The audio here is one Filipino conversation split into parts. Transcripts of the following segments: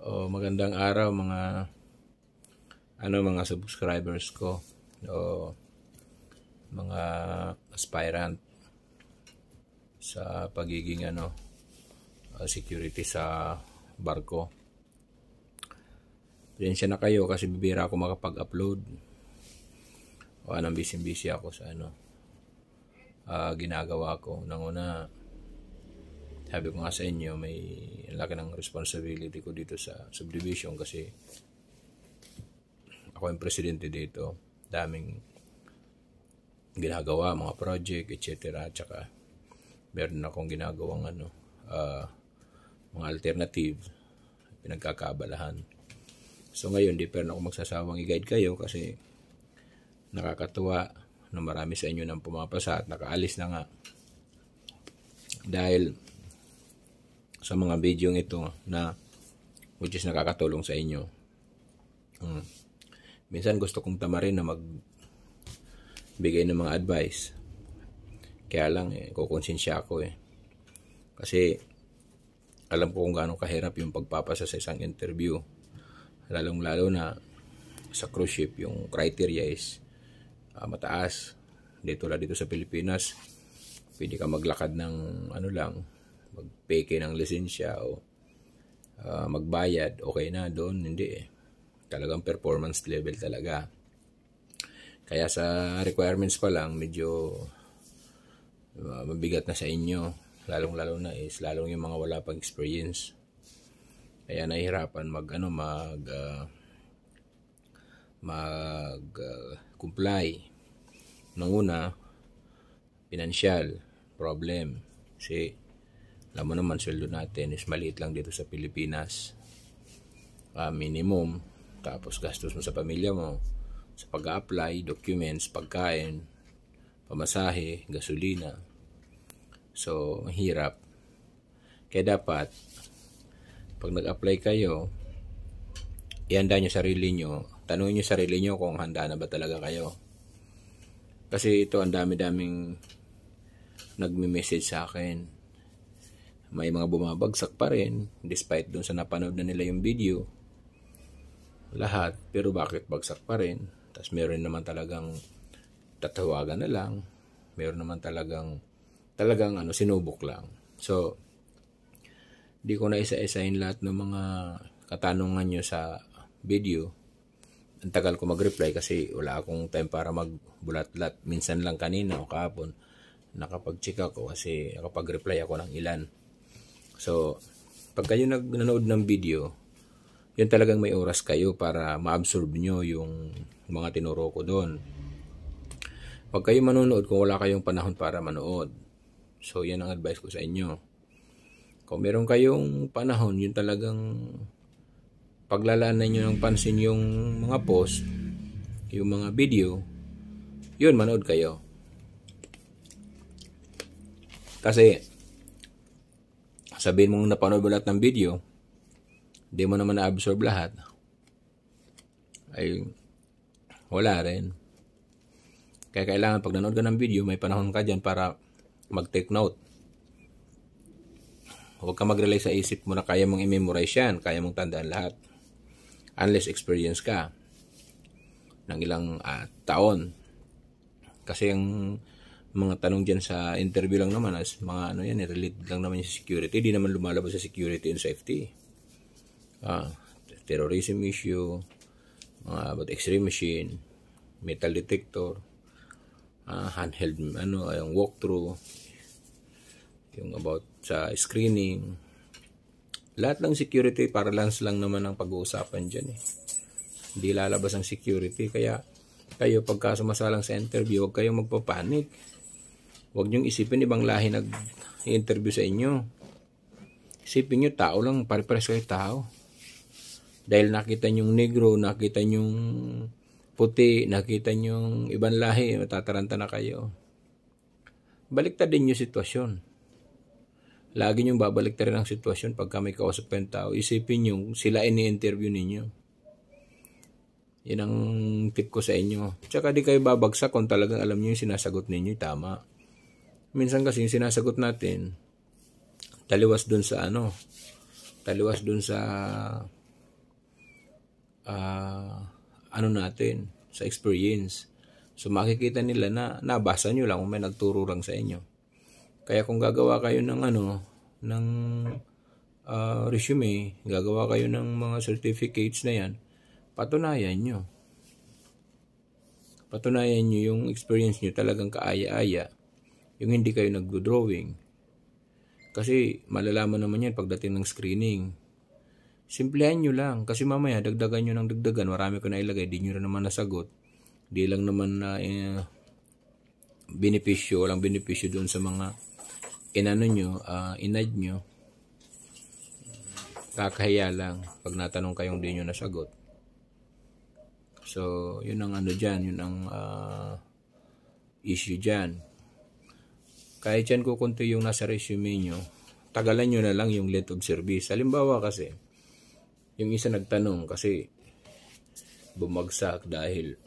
O, oh, magandang araw mga ano mga subscribers ko o oh, mga aspirant sa pagiging ano ah, security sa barko. Pasensya na kayo kasi bibira ako makapag-upload. O oh, anong busy-busy ako sa ano uh, ginagawa ko. Nang una, sabi ko nga sa inyo, may laki ng responsibility ko dito sa subdivision kasi ako yung presidente dito. Daming ginagawa, mga project, etc. at saka meron akong ginagawang ano, uh, mga alternative, pinagkakabalahan. So ngayon, di pero ako magsasawang i-guide kayo kasi nakakatuwa na marami sa inyo nang pumapasa at nakaalis na nga. Dahil sa mga video ito na which is nakakatulong sa inyo. Hmm. Minsan gusto kong tama na mag bigay ng mga advice. Kaya lang, eh, kukonsensya ako eh. Kasi, alam ko kung gaano kahirap yung pagpapasa sa isang interview. Lalong-lalo na sa cruise ship, yung criteria is uh, mataas. Dito la dito sa Pilipinas, pwede ka maglakad ng ano lang, magpeke ng lisensya o uh, magbayad, okay na doon, hindi eh. Talagang performance level talaga. Kaya sa requirements pa lang, medyo uh, mabigat na sa inyo. Lalong-lalo na is, lalong yung mga wala pang experience. Kaya nahihirapan mag, ano, mag, uh, mag uh, comply. Nung una, financial problem. Kasi alam mo naman sweldo natin is maliit lang dito sa Pilipinas uh, minimum tapos gastos mo sa pamilya mo sa pag-apply, documents, pagkain pamasahe, gasolina so hirap kaya dapat pag nag-apply kayo ihanda nyo sarili nyo tanungin nyo sarili nyo kung handa na ba talaga kayo kasi ito ang dami-daming nagme-message sa akin may mga bumabagsak pa rin despite doon sa napanood na nila yung video. Lahat, pero bakit bagsak pa rin? Tapos meron naman talagang tatawagan na lang. Meron naman talagang talagang ano sinubok lang. So di ko na isa-isahin lahat ng mga katanungan nyo sa video. Ang tagal ko mag-reply kasi wala akong time para magbulat-lat. Minsan lang kanina o kahapon nakapag-check ako kasi nakapag-reply ako ng ilan. So, pag kayo nag nanood ng video, yun talagang may oras kayo para ma-absorb nyo yung mga tinuro ko doon. Pag kayo manonood kung wala kayong panahon para manood. So, yan ang advice ko sa inyo. Kung meron kayong panahon, yun talagang paglalaanan nyo ng pansin yung mga post, yung mga video, yun, manood kayo. Kasi, sabihin mong napanood mo lahat ng video, hindi mo naman na-absorb lahat, ay wala rin. Kaya kailangan pag nanood ka ng video, may panahon ka dyan para mag-take note. Huwag ka mag-rely sa isip mo na kaya mong i-memorize yan, kaya mong tandaan lahat. Unless experience ka ng ilang uh, taon. Kasi yung mga tanong dyan sa interview lang naman as mga ano yan, related lang naman sa security. Di naman lumalabas sa security and safety. Ah, terrorism issue, mga about extreme ray machine, metal detector, ah, handheld, ano, yung walkthrough, yung about sa screening. Lahat lang security, para lang lang naman ang pag-uusapan dyan eh. Hindi lalabas ang security, kaya kayo pagka sumasalang sa interview, huwag kayong magpapanik. Huwag niyong isipin ibang lahi nag-interview sa inyo. Isipin niyo tao lang, pare-pares kayo tao. Dahil nakita niyong negro, nakita niyong puti, nakita niyong ibang lahi, matataranta na kayo. Baliktad din yung sitwasyon. Lagi niyong babaliktad rin ang sitwasyon pagka may kausap kayong tao. Isipin niyong sila ini-interview ninyo. Yan ang tip ko sa inyo. Tsaka di kayo babagsak kung talagang alam niyo yung sinasagot ninyo tama minsan kasi yung sinasagot natin, taliwas dun sa ano, taliwas dun sa uh, ano natin, sa experience. So makikita nila na nabasa nyo lang kung may nagturo lang sa inyo. Kaya kung gagawa kayo ng ano, ng uh, resume, gagawa kayo ng mga certificates na yan, patunayan nyo. Patunayan nyo yung experience nyo talagang kaaya-aya yung hindi kayo nagdo-drawing. Kasi malalaman naman yan pagdating ng screening. Simplihan nyo lang kasi mamaya dagdagan nyo ng dagdagan. Marami ko na ilagay, di nyo rin naman nasagot. Di lang naman na uh, benepisyo, walang benepisyo doon sa mga inano nyo, uh, inad nyo. Kakahiya lang pag natanong kayong di nyo nasagot. So, yun ang ano dyan, yun ang uh, issue dyan kahit yan kukunti yung nasa resume nyo, tagalan nyo na lang yung length of service. Halimbawa kasi, yung isa nagtanong kasi bumagsak dahil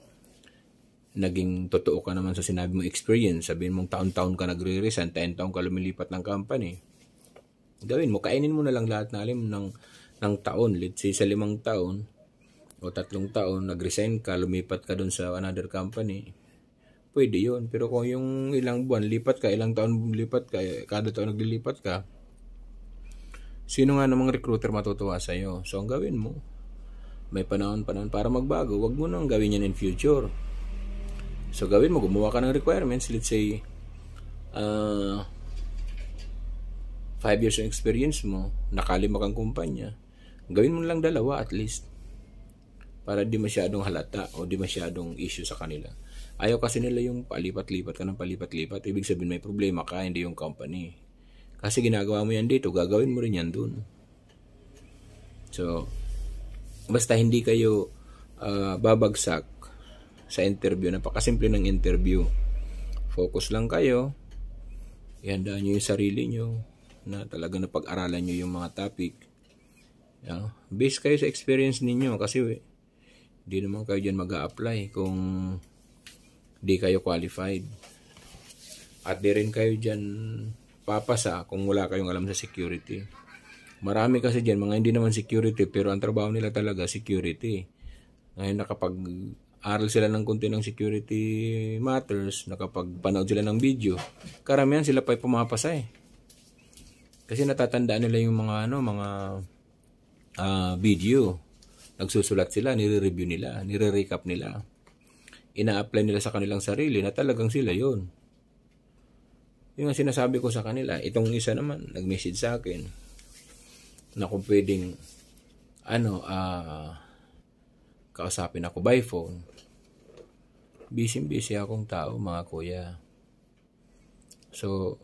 naging totoo ka naman sa sinabi mong experience. Sabihin mong taon-taon ka nagre-resign, 10 taon ka lumilipat ng company. Gawin mo, kainin mo na lang lahat na alim ng, ng taon. Let's say sa limang taon o tatlong taon, nag-resign ka, lumipat ka dun sa another company pwede yon Pero kung yung ilang buwan lipat ka, ilang taon lipat ka, eh, kada taon naglilipat ka, sino nga namang recruiter matutuwa sa iyo So, ang gawin mo, may panahon-panahon para magbago. Huwag mo nang gawin yan in future. So, gawin mo, gumawa ka ng requirements. Let's say, uh, five years ng experience mo, nakalima kang kumpanya, gawin mo lang dalawa at least para di masyadong halata o di masyadong issue sa kanila. Ayaw kasi nila yung palipat-lipat ka ng palipat-lipat. Ibig sabihin may problema ka, hindi yung company. Kasi ginagawa mo yan dito, gagawin mo rin yan dun. So, basta hindi kayo uh, babagsak sa interview. Napakasimple ng interview. Focus lang kayo. Ihandaan nyo yung sarili nyo na talaga na pag-aralan nyo yung mga topic. Yeah. Based kayo sa experience ninyo kasi hindi naman kayo dyan mag apply kung di kayo qualified. At di rin kayo dyan papasa kung wala kayong alam sa security. Marami kasi dyan, mga hindi naman security, pero ang trabaho nila talaga security. Ngayon nakapag aral sila ng konti ng security matters, nakapagpanood sila ng video, karamihan sila pa'y pumapasa eh. Kasi natatandaan nila yung mga ano, mga uh, video. Nagsusulat sila, nire-review nila, nire-recap nila ina-apply nila sa kanilang sarili na talagang sila yon. Yung sinasabi ko sa kanila, itong isa naman, nag-message sa akin na kung pwedeng ano, uh, kausapin ako by phone. Busy-busy akong tao, mga kuya. So,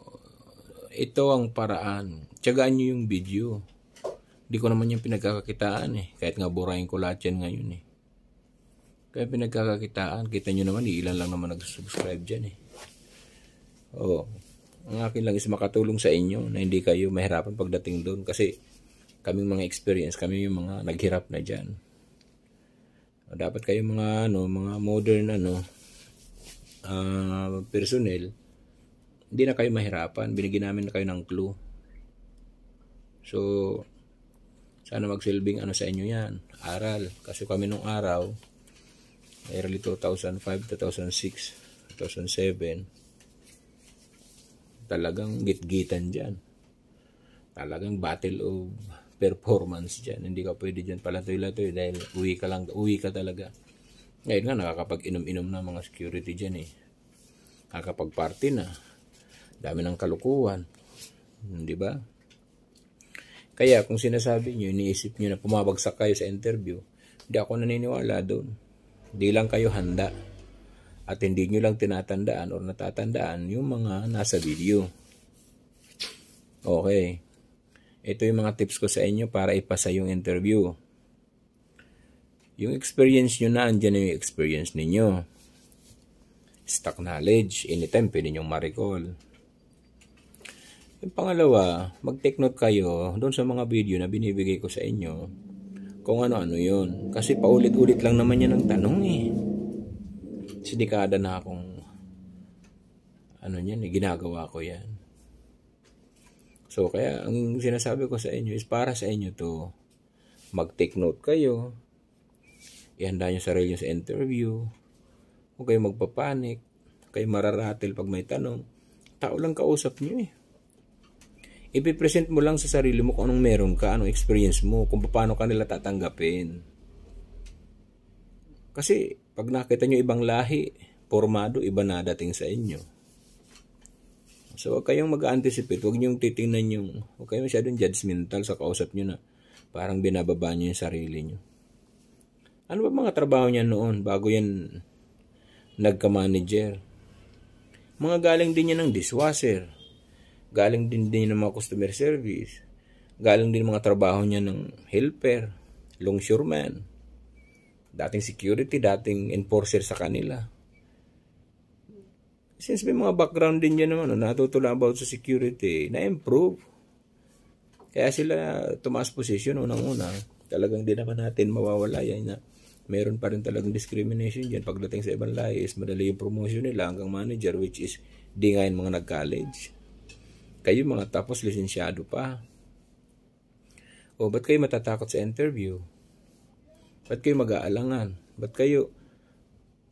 ito ang paraan. Tiyagaan nyo yung video. Hindi ko naman yung pinagkakakitaan eh. Kahit nga burahin ko lahat yan ngayon eh. Kaya pinagkakakitaan, kita nyo naman, ilan lang naman nag-subscribe dyan eh. Oo. Oh, ang akin lang is makatulong sa inyo na hindi kayo mahirapan pagdating doon kasi kaming mga experience, kami yung mga naghirap na dyan. O, ah, dapat kayo mga ano, mga modern ano, uh, personnel, hindi na kayo mahirapan. Binigyan namin na kayo ng clue. So, sana magsilbing ano sa inyo yan. Aral. Kasi kami nung araw, early 2005, 2006, 2007 talagang gitgitan dyan talagang battle of performance dyan hindi ka pwede dyan palatoy-latoy dahil uwi ka lang uwi ka talaga ngayon nga nakakapag-inom-inom na mga security dyan eh nakakapag-party na dami ng kalukuhan di ba kaya kung sinasabi nyo iniisip nyo na pumabagsak kayo sa interview hindi ako naniniwala doon hindi lang kayo handa. At hindi nyo lang tinatandaan or natatandaan yung mga nasa video. Okay. Ito yung mga tips ko sa inyo para ipasa yung interview. Yung experience nyo na, andyan yung experience ninyo. Stock knowledge, anytime pwede nyong ma-recall. Yung pangalawa, mag-take note kayo doon sa mga video na binibigay ko sa inyo kung ano-ano yun. Kasi paulit-ulit lang naman yan ang tanong eh. Kasi dekada na akong ano yan, eh, ginagawa ko yan. So, kaya ang sinasabi ko sa inyo is para sa inyo to mag-take note kayo. Ihanda nyo sarili nyo sa interview. Huwag kayo magpapanik. Huwag kayong mararatil pag may tanong. Tao lang kausap nyo eh ipipresent mo lang sa sarili mo kung anong meron ka, anong experience mo, kung paano ka nila tatanggapin. Kasi pag nakita nyo ibang lahi, formado, iba na dating sa inyo. So wag kayong mag-anticipate, huwag nyo titingnan yung, wag kayong masyadong judgmental sa kausap nyo na parang binababa nyo yung sarili nyo. Ano ba mga trabaho niya noon bago yan nagka-manager? Mga galing din niya ng dishwasher, Galing din din ng mga customer service. Galing din mga trabaho niya ng helper, longshoreman, dating security, dating enforcer sa kanila. Since may mga background din niya naman, no, natutulang about sa security, na-improve. Kaya sila tumaas position unang-una. Talagang di naman natin mawawala yan na meron pa rin talagang discrimination dyan. Pagdating sa ibang is madali yung promotion nila hanggang manager which is di nga mga nag-college. Kayo mga tapos lisensyado pa. O ba't kayo matatakot sa interview? Ba't kayo mag-aalangan? Ba't kayo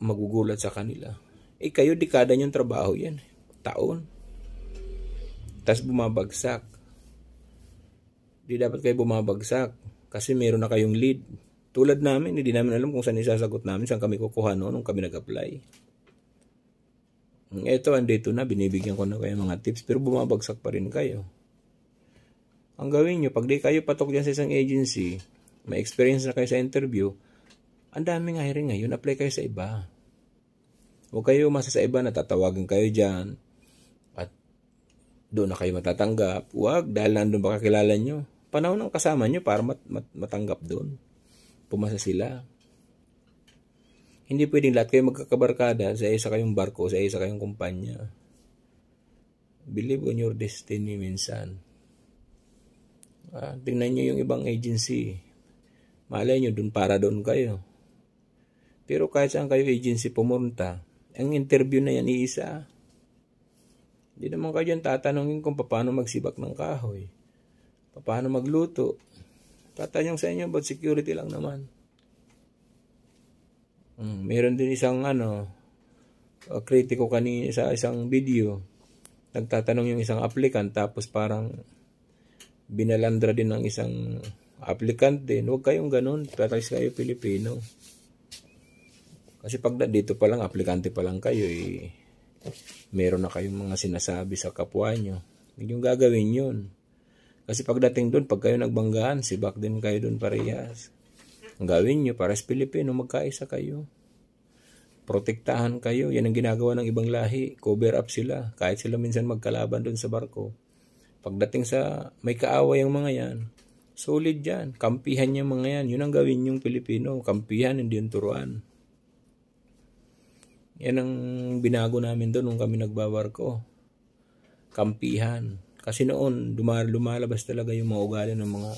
magugulat sa kanila? Eh kayo dekada niyong trabaho yan. Eh. Taon. Tapos bumabagsak. Di dapat kayo bumabagsak. Kasi meron na kayong lead. Tulad namin, hindi namin alam kung saan isasagot namin, saan kami kukuha noon nung kami nag-apply. Ito, andito na, binibigyan ko na kayo mga tips, pero bumabagsak pa rin kayo. Ang gawin nyo, pag di kayo patok dyan sa isang agency, may experience na kayo sa interview, ang daming hiring ngayon, apply kayo sa iba. Huwag kayo umasa sa iba, natatawagan kayo dyan, at doon na kayo matatanggap. Huwag, dahil nandun baka kilala nyo. Panahon ng kasama nyo para mat, mat, matanggap doon. Pumasa sila. Hindi pwedeng lahat kayo magkakabarkada sa isa kayong barko, sa isa kayong kumpanya. Believe on your destiny minsan. Ah, tingnan nyo yung ibang agency. Malay nyo, dun para doon kayo. Pero kahit saan kayo agency pumunta, ang interview na yan iisa. Hindi naman kayo dyan tatanungin kung paano magsibak ng kahoy. Paano magluto. Tatanong sa inyo about security lang naman. Mm, meron din isang ano, uh, kritiko kanina sa isang video. Nagtatanong yung isang applicant tapos parang binalandra din ng isang applicant din. Huwag kayong ganun. Tatalis kayo Pilipino. Kasi pag dito pa lang, aplikante pa lang kayo, eh, meron na kayong mga sinasabi sa kapwa nyo. Huwag yung gagawin yun. Kasi pagdating doon, pag kayo nagbanggaan, sibak din kayo doon parehas. Ang gawin nyo, para sa Pilipino, magkaisa kayo. Protektahan kayo. Yan ang ginagawa ng ibang lahi. Cover up sila. Kahit sila minsan magkalaban doon sa barko. Pagdating sa may kaaway ang mga yan, solid yan. Kampihan yung mga yan. Yun ang gawin yung Pilipino. Kampihan, hindi yung turuan. Yan ang binago namin doon nung kami nagbabarko. Kampihan. Kasi noon, lumalabas talaga yung mga ugali ng mga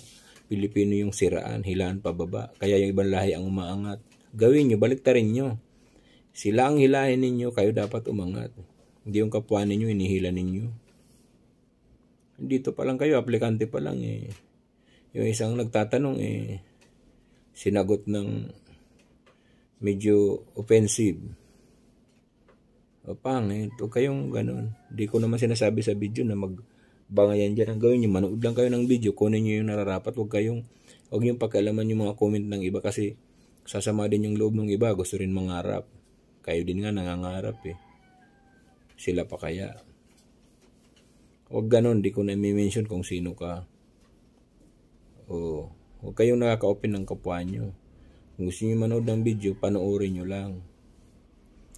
Pilipino yung siraan, hilaan pababa. Kaya yung ibang lahi ang umaangat. Gawin nyo, baliktarin nyo. Sila ang hilahin ninyo, kayo dapat umangat. Hindi yung kapwa ninyo, inihila ninyo. Dito pa lang kayo, aplikante pa lang eh. Yung isang nagtatanong eh, sinagot ng medyo offensive. O pangit, huwag kayong ganun. Hindi ko naman sinasabi sa video na mag bangayan dyan. Ang gawin nyo, manood lang kayo ng video, kunin nyo yung nararapat. Huwag kayong, huwag yung pakialaman yung mga comment ng iba kasi sasama din yung loob ng iba. Gusto rin mangarap. Kayo din nga nangangarap eh. Sila pa kaya. Huwag ganon, di ko na i-mention kung sino ka. Oo. Huwag kayong nakaka-open ng kapwa nyo. Kung gusto nyo manood ng video, panoorin nyo lang.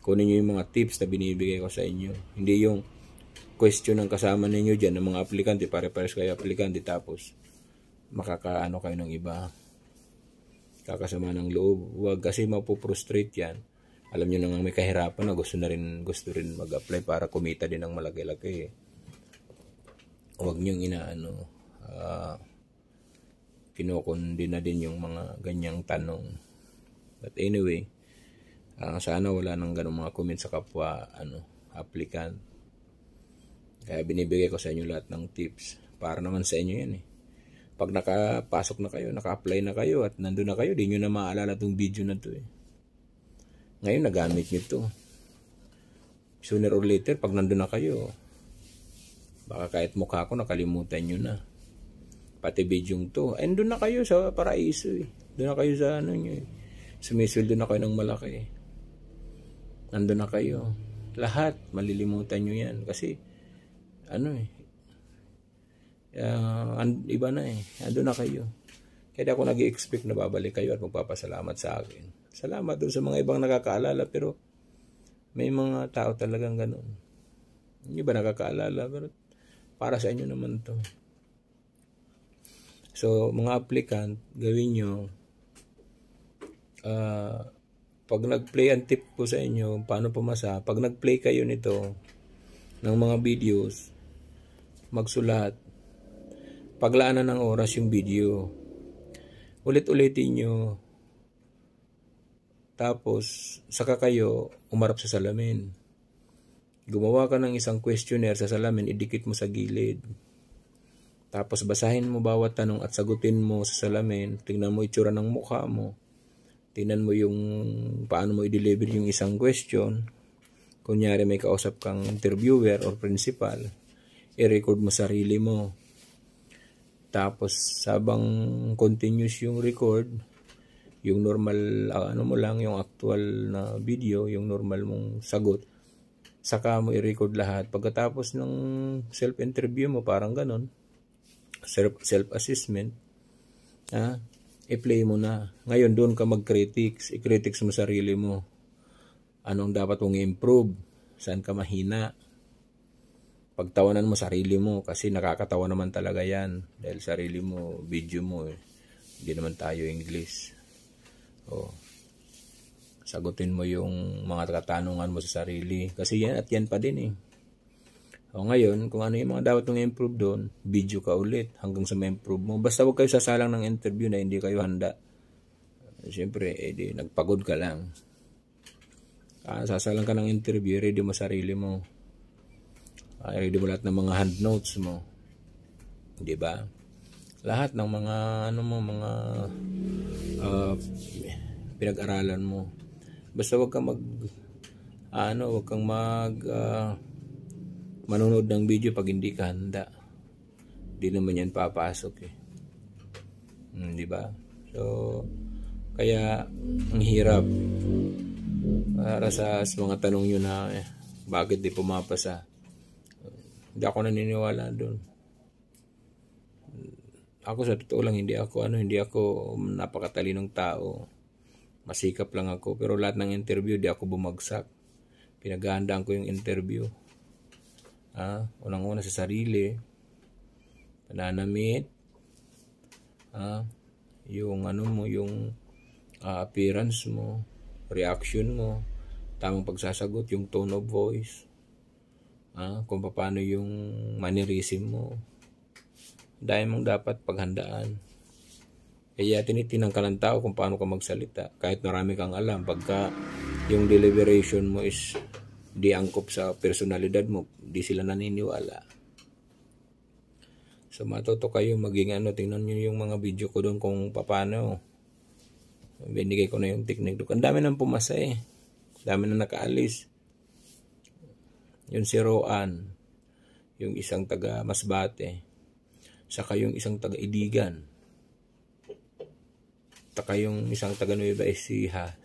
Kunin nyo yung mga tips na binibigay ko sa inyo. Hindi yung question ng kasama ninyo dyan ng mga aplikante, pare-pares kayo aplikante, tapos makakaano kayo ng iba. Kakasama ng loob. Huwag kasi mapuprostrate yan. Alam nyo nang may kahirapan na gusto na rin, gusto rin mag-apply para kumita din ng malaki-laki. Huwag nyo inaano, uh, kinukundi na din yung mga ganyang tanong. But anyway, uh, sana wala nang ganung mga comment sa kapwa ano, applicant kaya binibigay ko sa inyo lahat ng tips. Para naman sa inyo yan eh. Pag nakapasok na kayo, naka-apply na kayo at nandun na kayo, di nyo na maalala tong video na to eh. Ngayon nagamit nyo to. Sooner or later, pag nandun na kayo, baka kahit mukha ko nakalimutan nyo na. Pati bidyong to. Eh, And doon na kayo sa paraiso eh. Doon na kayo sa ano nyo eh. Sumisweldo na kayo ng malaki eh. Nandun na kayo. Lahat, malilimutan nyo yan. Kasi, ano eh uh, iba na eh ando na kayo kaya ako nag-expect na babalik kayo at magpapasalamat sa akin salamat doon sa mga ibang nakakaalala pero may mga tao talagang ganun hindi ba nakakaalala pero para sa inyo naman to so mga applicant gawin nyo uh, pag nag-play ang tip ko sa inyo paano pumasa pag nag-play kayo nito ng mga videos magsulat, paglaanan ng oras yung video. Ulit-ulitin nyo. Tapos, saka kayo umarap sa salamin. Gumawa ka ng isang questionnaire sa salamin, idikit mo sa gilid. Tapos basahin mo bawat tanong at sagutin mo sa salamin. Tingnan mo itsura ng mukha mo. Tingnan mo yung paano mo i-deliver yung isang question. Kunyari may kausap kang interviewer or principal i-record mo sarili mo. Tapos sabang continuous yung record, yung normal ah, ano mo lang yung actual na video, yung normal mong sagot, saka mo i-record lahat. Pagkatapos ng self-interview mo, parang ganun, self-assessment, ah, i-play mo na. Ngayon, doon ka mag-critics. I-critics mo sarili mo. Anong dapat mong improve? Saan ka mahina? pagtawanan mo sarili mo kasi nakakatawa naman talaga yan dahil sarili mo video mo eh. hindi naman tayo English oh sagutin mo yung mga katanungan mo sa sarili kasi yan at yan pa din eh o oh, ngayon kung ano yung mga dapat mong improve doon video ka ulit hanggang sa ma-improve mo basta huwag kayo sasalang ng interview na hindi kayo handa siyempre edi eh nagpagod ka lang ah, sasalang ka ng interview ready mo sarili mo ay, di lahat ng mga hand notes mo? Di ba? Lahat ng mga, ano mo, mga uh, pinag-aralan mo. Basta wag kang mag, ano, wag kang mag, uh, manonood ng video pag hindi ka handa. Hindi naman yan papasok eh. Hmm, di ba? So, kaya ang hirap para sa mga tanong nyo na eh, bakit di pumapasa hindi ako naniniwala doon. Ako sa totoo lang, hindi ako, ano, hindi ako napakatalinong tao. Masikap lang ako. Pero lahat ng interview, di ako bumagsak. Pinaghahandaan ko yung interview. Ah, Unang-una sa sarili. Pananamit. Ah, yung ano mo, yung uh, appearance mo, reaction mo, tamang pagsasagot, yung tone of voice ah, kung paano yung mannerism mo. Dahil mong dapat paghandaan. Kaya tinitinang ng tao kung paano ka magsalita. Kahit marami kang alam, pagka yung deliberation mo is di angkop sa personalidad mo, di sila naniniwala. So matuto kayo maging ano, tingnan nyo yung mga video ko doon kung paano. Binigay ko na yung technique doon. Ang dami nang pumasa eh. dami na nakaalis. Yung si Roan, yung isang taga Masbate, saka yung isang taga Idigan, taka yung isang taga Nueva Ecija,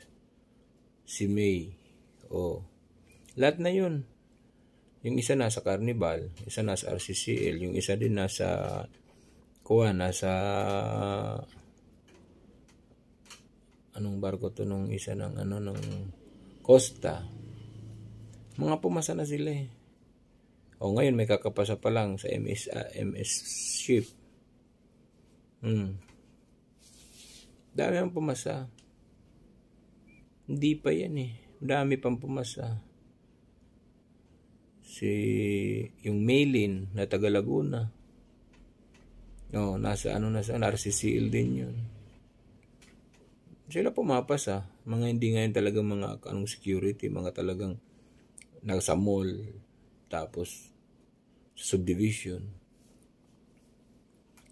si May, o oh. lahat na yun. Yung isa nasa Carnival, isa nasa RCCL, yung isa din nasa kuha, nasa anong barko to nung isa ng ano ng Costa mga pumasa na sila eh. O ngayon may kakapasa pa lang sa MS, uh, ah, MS ship. Hmm. Dami ang pumasa. Hindi pa yan eh. Dami pang pumasa. Si yung Maylin na taga Laguna. No, nasa ano na sa RCCL din yun. Sila pumapasa. Mga hindi ngayon talaga mga anong security, mga talagang nasa mall, tapos subdivision.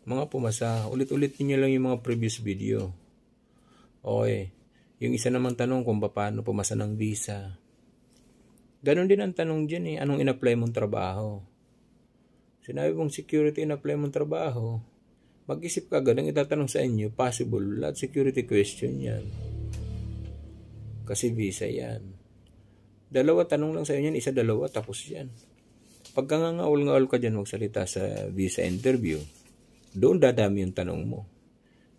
Mga pumasa, ulit-ulit niyo lang yung mga previous video. Okay. Yung isa namang tanong kung paano pumasa ng visa. Ganon din ang tanong dyan eh, anong in-apply mong trabaho? Sinabi mong security in-apply mong trabaho, mag-isip ka agad ang itatanong sa inyo, possible, lahat security question yan. Kasi visa yan. Dalawa, tanong lang sa inyo, isa dalawa, tapos yan. Pagka ngangaol-ngaol ka dyan magsalita sa visa interview, doon dadami yung tanong mo.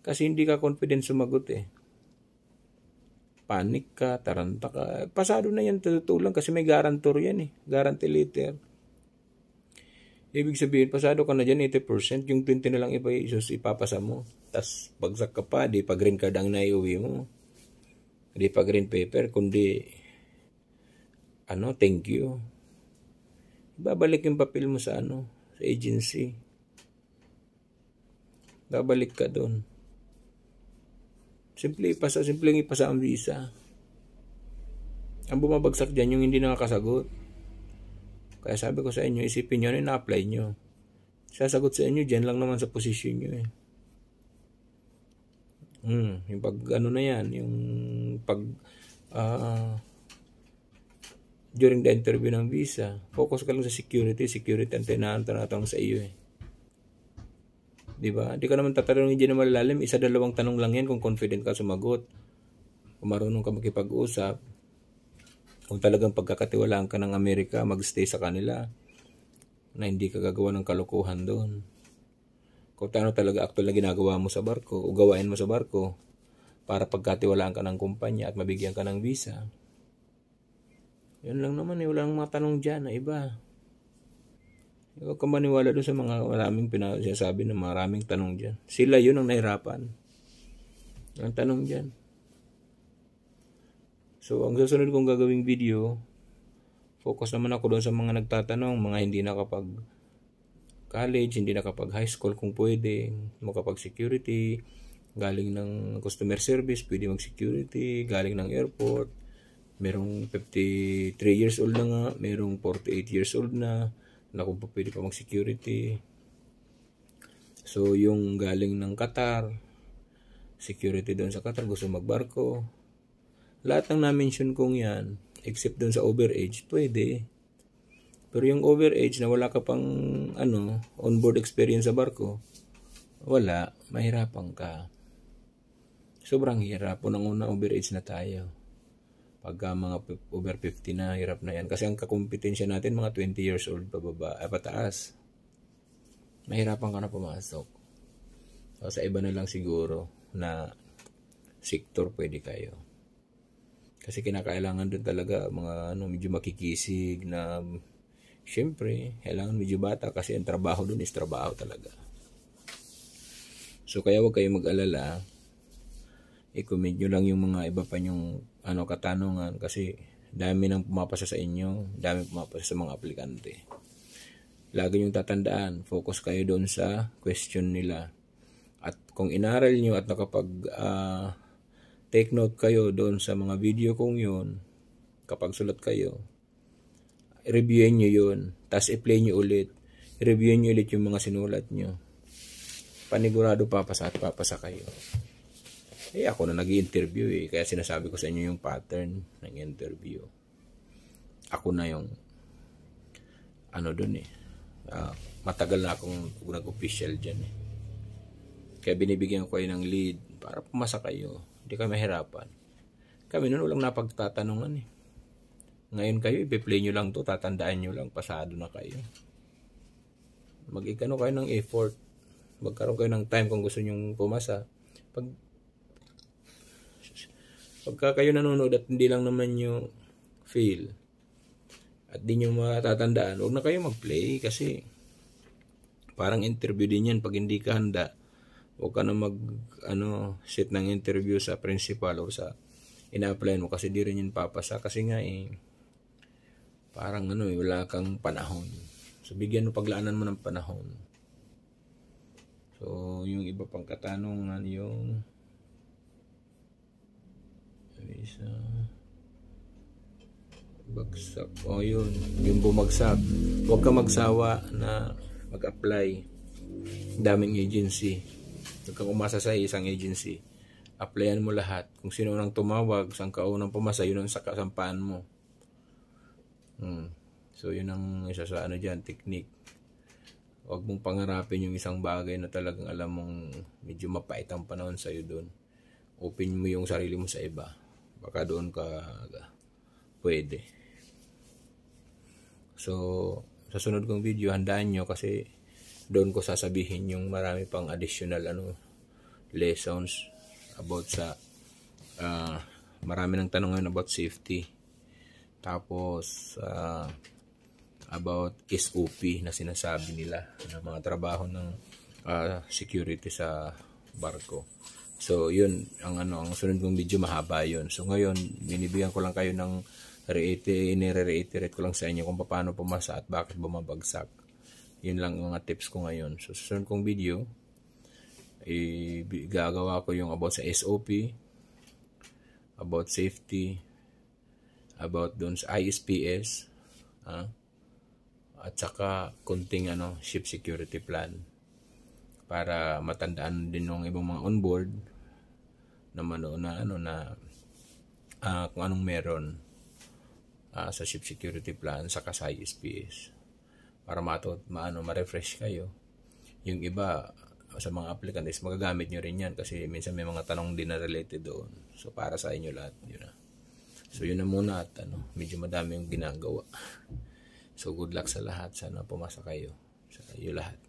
Kasi hindi ka confident sumagot eh. Panic ka, taranta ka. Pasado na yan, tutulang kasi may guarantor yan eh. Guarantee letter. Ibig sabihin, pasado ka na dyan 80%, yung 20 na lang iba, isos ipapasa mo. Tapos bagsak ka pa, di pa green card ang naiuwi mo. Di pa green paper, kundi ano, thank you. Babalik yung papel mo sa ano, sa agency. Babalik ka doon. Simple ipasa, simple ipasa ang visa. Ang bumabagsak dyan, yung hindi nakakasagot. Kaya sabi ko sa inyo, isipin nyo ano na-apply nyo. Sasagot sa inyo, dyan lang naman sa position nyo eh. Hmm, yung pag ano na yan, yung pag uh, during the interview ng visa, focus ka lang sa security. Security ang tinatanong sa iyo eh. Di ba? Di ka naman tatanungin dyan na malalim. Isa dalawang tanong lang yan kung confident ka sumagot. Kung marunong ka makipag-usap. Kung talagang pagkakatiwalaan ka ng Amerika, magstay sa kanila. Na hindi ka gagawa ng kalokohan doon. Kung ano talaga actual na ginagawa mo sa barko o gawain mo sa barko para pagkatiwalaan ka ng kumpanya at mabigyan ka ng visa. Yan lang naman eh. Wala mga tanong dyan na iba. Huwag kang maniwala doon sa mga maraming pinasasabi ng maraming tanong dyan. Sila yun ang nahirapan. Ang tanong dyan. So, ang susunod kong gagawing video, focus naman ako doon sa mga nagtatanong, mga hindi na kapag college, hindi na kapag high school kung pwede, makapag security, galing ng customer service, pwede mag security, galing ng airport, merong 53 years old na nga, merong 48 years old na, na kung pa pwede pa mag-security. So, yung galing ng Qatar, security doon sa Qatar, gusto magbarko. Lahat ng na-mention kong yan, except doon sa overage, pwede. Pero yung overage na wala ka pang ano, onboard experience sa barko, wala, mahirapan ka. Sobrang hirap. ng una overage na tayo pagka ah, mga over 50 na, hirap na yan. Kasi ang kakumpetensya natin, mga 20 years old pababa, eh, pataas. Mahirapan ka na pumasok. So, sa iba na lang siguro na sector pwede kayo. Kasi kinakailangan doon talaga mga ano, medyo makikisig na syempre, kailangan medyo bata kasi ang trabaho doon is trabaho talaga. So kaya wag kayo mag-alala. I-comment nyo lang yung mga iba pa nyong ano katanungan kasi dami nang pumapasa sa inyo, dami pumapasa sa mga aplikante. Lagi niyong tatandaan, focus kayo doon sa question nila. At kung inaral niyo at nakapag uh, take note kayo doon sa mga video kong yun, kapag sulat kayo, reviewin niyo yun, tapos i-play niyo ulit, reviewin niyo ulit yung mga sinulat nyo. Panigurado papasa at papasa kayo. Eh, ako na nag interview eh. Kaya sinasabi ko sa inyo yung pattern ng interview. Ako na yung ano dun eh. Uh, matagal na akong nag-official dyan eh. Kaya binibigyan ko kayo ng lead para pumasa kayo. Hindi kayo mahirapan. Kami nun walang napagtatanungan eh. Ngayon kayo, ipe-play nyo lang to, tatandaan nyo lang, pasado na kayo. Mag-ikano kayo ng effort. Magkaroon kayo ng time kung gusto nyong pumasa. Pag pagka kayo nanonood at hindi lang naman nyo feel at di nyo matatandaan, huwag na kayo mag-play kasi parang interview din yan pag hindi ka handa. Huwag ka na mag ano, sit ng interview sa principal o sa ina-apply mo kasi di rin yun papasa kasi nga eh parang ano eh, wala kang panahon. So bigyan mo paglaanan mo ng panahon. So yung iba pang katanungan yung isa. Bagsak. O oh, yun. Yung bumagsak. Huwag ka magsawa na mag-apply. Daming agency. Huwag kang umasa sa isang agency. Applyan mo lahat. Kung sino nang tumawag, saan ka unang pumasa, yun ang sakasampaan mo. Hmm. So, yun ang isa sa ano dyan, technique. Huwag mong pangarapin yung isang bagay na talagang alam mong medyo mapait ang panahon sa'yo doon. Open mo yung sarili mo sa iba. Baka doon ka pwede. So, sa sunod kong video, handaan nyo kasi doon ko sasabihin yung marami pang additional ano lessons about sa uh, marami ng tanong ngayon about safety. Tapos, uh, about SOP na sinasabi nila ng mga trabaho ng uh, security sa barko. So, yun, ang ano, ang sunod kong video mahaba yun. So, ngayon, binibigyan ko lang kayo ng reiterate ko lang sa inyo kung paano pumasa at bakit bumabagsak. Yun lang mga tips ko ngayon. So, susunod kong video, eh, gagawa ko yung about sa SOP, about safety, about doon sa ISPS, ah, at saka kunting ano, ship security plan para matandaan din ng ibang mga onboard na manood na ano na uh, kung anong meron uh, sa ship security plan sa sa SPS para matot maano ma-refresh kayo yung iba sa mga applicant is magagamit nyo rin yan kasi minsan may mga tanong din na related doon so para sa inyo lahat yun na so yun na muna at ano medyo madami yung ginagawa so good luck sa lahat sana pumasa kayo sa iyo lahat